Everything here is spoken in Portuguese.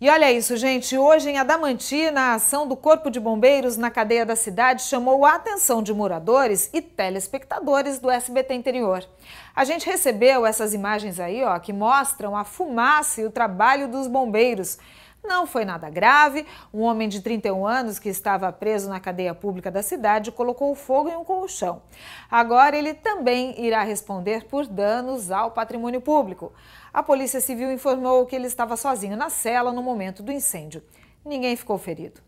E olha isso, gente. Hoje em Adamantina, a ação do Corpo de Bombeiros na cadeia da cidade chamou a atenção de moradores e telespectadores do SBT Interior. A gente recebeu essas imagens aí, ó, que mostram a fumaça e o trabalho dos bombeiros. Não foi nada grave. Um homem de 31 anos que estava preso na cadeia pública da cidade colocou fogo em um colchão. Agora ele também irá responder por danos ao patrimônio público. A Polícia Civil informou que ele estava sozinho na cela no momento do incêndio. Ninguém ficou ferido.